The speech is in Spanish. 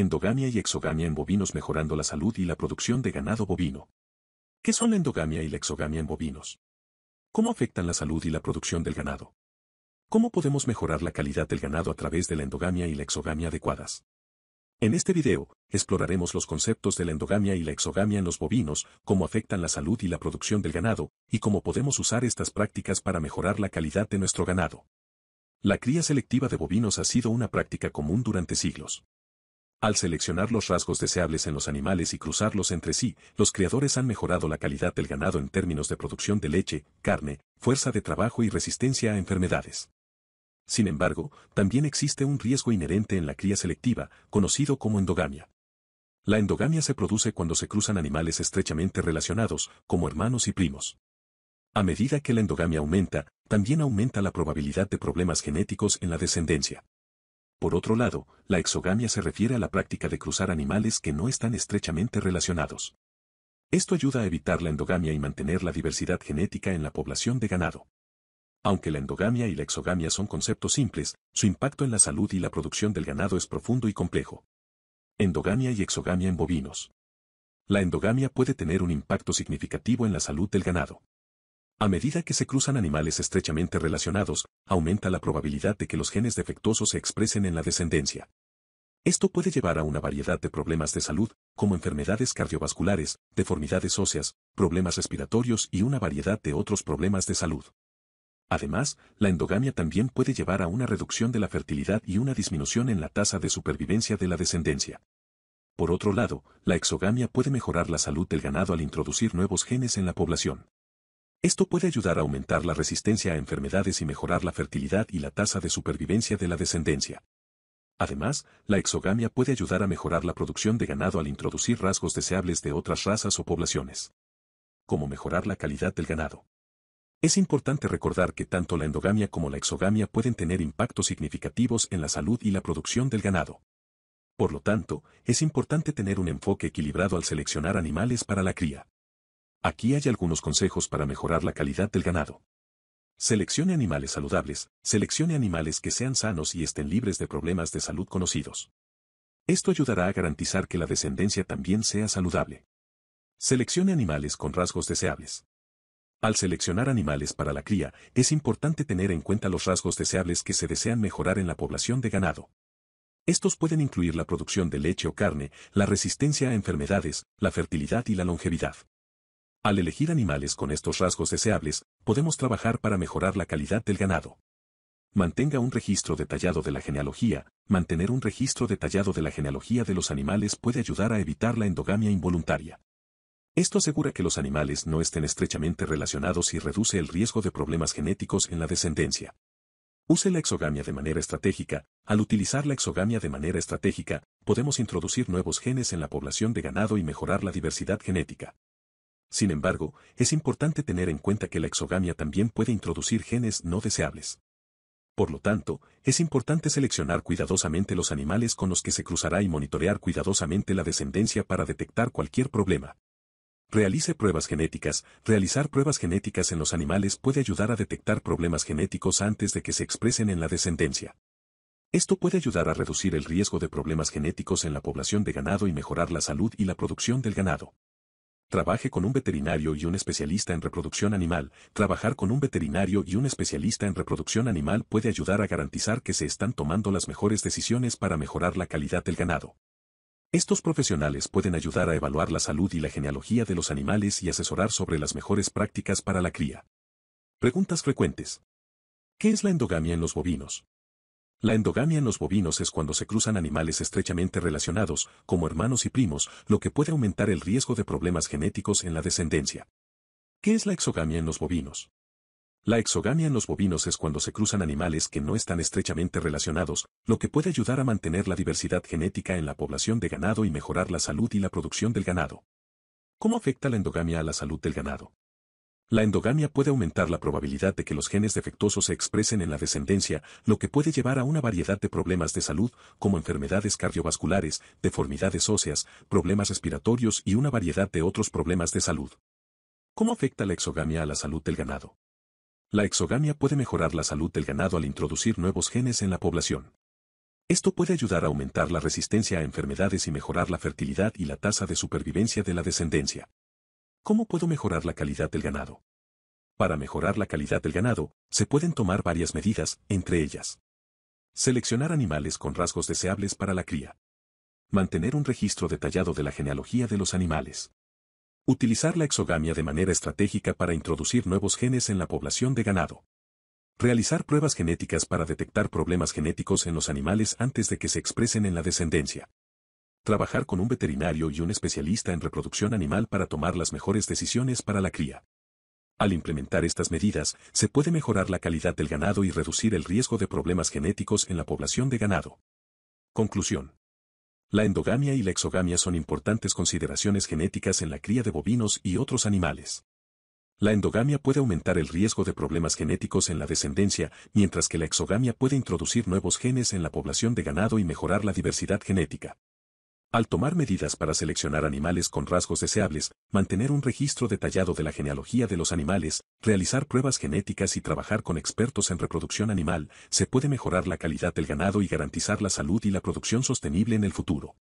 endogamia y exogamia en bovinos mejorando la salud y la producción de ganado bovino. ¿Qué son la endogamia y la exogamia en bovinos? ¿Cómo afectan la salud y la producción del ganado? ¿Cómo podemos mejorar la calidad del ganado a través de la endogamia y la exogamia adecuadas? En este video, exploraremos los conceptos de la endogamia y la exogamia en los bovinos, cómo afectan la salud y la producción del ganado, y cómo podemos usar estas prácticas para mejorar la calidad de nuestro ganado. La cría selectiva de bovinos ha sido una práctica común durante siglos. Al seleccionar los rasgos deseables en los animales y cruzarlos entre sí, los criadores han mejorado la calidad del ganado en términos de producción de leche, carne, fuerza de trabajo y resistencia a enfermedades. Sin embargo, también existe un riesgo inherente en la cría selectiva, conocido como endogamia. La endogamia se produce cuando se cruzan animales estrechamente relacionados, como hermanos y primos. A medida que la endogamia aumenta, también aumenta la probabilidad de problemas genéticos en la descendencia. Por otro lado, la exogamia se refiere a la práctica de cruzar animales que no están estrechamente relacionados. Esto ayuda a evitar la endogamia y mantener la diversidad genética en la población de ganado. Aunque la endogamia y la exogamia son conceptos simples, su impacto en la salud y la producción del ganado es profundo y complejo. Endogamia y exogamia en bovinos. La endogamia puede tener un impacto significativo en la salud del ganado. A medida que se cruzan animales estrechamente relacionados, aumenta la probabilidad de que los genes defectuosos se expresen en la descendencia. Esto puede llevar a una variedad de problemas de salud, como enfermedades cardiovasculares, deformidades óseas, problemas respiratorios y una variedad de otros problemas de salud. Además, la endogamia también puede llevar a una reducción de la fertilidad y una disminución en la tasa de supervivencia de la descendencia. Por otro lado, la exogamia puede mejorar la salud del ganado al introducir nuevos genes en la población. Esto puede ayudar a aumentar la resistencia a enfermedades y mejorar la fertilidad y la tasa de supervivencia de la descendencia. Además, la exogamia puede ayudar a mejorar la producción de ganado al introducir rasgos deseables de otras razas o poblaciones. Como mejorar la calidad del ganado. Es importante recordar que tanto la endogamia como la exogamia pueden tener impactos significativos en la salud y la producción del ganado. Por lo tanto, es importante tener un enfoque equilibrado al seleccionar animales para la cría. Aquí hay algunos consejos para mejorar la calidad del ganado. Seleccione animales saludables, seleccione animales que sean sanos y estén libres de problemas de salud conocidos. Esto ayudará a garantizar que la descendencia también sea saludable. Seleccione animales con rasgos deseables. Al seleccionar animales para la cría, es importante tener en cuenta los rasgos deseables que se desean mejorar en la población de ganado. Estos pueden incluir la producción de leche o carne, la resistencia a enfermedades, la fertilidad y la longevidad. Al elegir animales con estos rasgos deseables, podemos trabajar para mejorar la calidad del ganado. Mantenga un registro detallado de la genealogía. Mantener un registro detallado de la genealogía de los animales puede ayudar a evitar la endogamia involuntaria. Esto asegura que los animales no estén estrechamente relacionados y reduce el riesgo de problemas genéticos en la descendencia. Use la exogamia de manera estratégica. Al utilizar la exogamia de manera estratégica, podemos introducir nuevos genes en la población de ganado y mejorar la diversidad genética. Sin embargo, es importante tener en cuenta que la exogamia también puede introducir genes no deseables. Por lo tanto, es importante seleccionar cuidadosamente los animales con los que se cruzará y monitorear cuidadosamente la descendencia para detectar cualquier problema. Realice pruebas genéticas. Realizar pruebas genéticas en los animales puede ayudar a detectar problemas genéticos antes de que se expresen en la descendencia. Esto puede ayudar a reducir el riesgo de problemas genéticos en la población de ganado y mejorar la salud y la producción del ganado. Trabaje con un veterinario y un especialista en reproducción animal. Trabajar con un veterinario y un especialista en reproducción animal puede ayudar a garantizar que se están tomando las mejores decisiones para mejorar la calidad del ganado. Estos profesionales pueden ayudar a evaluar la salud y la genealogía de los animales y asesorar sobre las mejores prácticas para la cría. Preguntas frecuentes. ¿Qué es la endogamia en los bovinos? La endogamia en los bovinos es cuando se cruzan animales estrechamente relacionados, como hermanos y primos, lo que puede aumentar el riesgo de problemas genéticos en la descendencia. ¿Qué es la exogamia en los bovinos? La exogamia en los bovinos es cuando se cruzan animales que no están estrechamente relacionados, lo que puede ayudar a mantener la diversidad genética en la población de ganado y mejorar la salud y la producción del ganado. ¿Cómo afecta la endogamia a la salud del ganado? La endogamia puede aumentar la probabilidad de que los genes defectuosos se expresen en la descendencia, lo que puede llevar a una variedad de problemas de salud, como enfermedades cardiovasculares, deformidades óseas, problemas respiratorios y una variedad de otros problemas de salud. ¿Cómo afecta la exogamia a la salud del ganado? La exogamia puede mejorar la salud del ganado al introducir nuevos genes en la población. Esto puede ayudar a aumentar la resistencia a enfermedades y mejorar la fertilidad y la tasa de supervivencia de la descendencia. ¿Cómo puedo mejorar la calidad del ganado? Para mejorar la calidad del ganado, se pueden tomar varias medidas, entre ellas. Seleccionar animales con rasgos deseables para la cría. Mantener un registro detallado de la genealogía de los animales. Utilizar la exogamia de manera estratégica para introducir nuevos genes en la población de ganado. Realizar pruebas genéticas para detectar problemas genéticos en los animales antes de que se expresen en la descendencia trabajar con un veterinario y un especialista en reproducción animal para tomar las mejores decisiones para la cría. Al implementar estas medidas, se puede mejorar la calidad del ganado y reducir el riesgo de problemas genéticos en la población de ganado. Conclusión. La endogamia y la exogamia son importantes consideraciones genéticas en la cría de bovinos y otros animales. La endogamia puede aumentar el riesgo de problemas genéticos en la descendencia, mientras que la exogamia puede introducir nuevos genes en la población de ganado y mejorar la diversidad genética. Al tomar medidas para seleccionar animales con rasgos deseables, mantener un registro detallado de la genealogía de los animales, realizar pruebas genéticas y trabajar con expertos en reproducción animal, se puede mejorar la calidad del ganado y garantizar la salud y la producción sostenible en el futuro.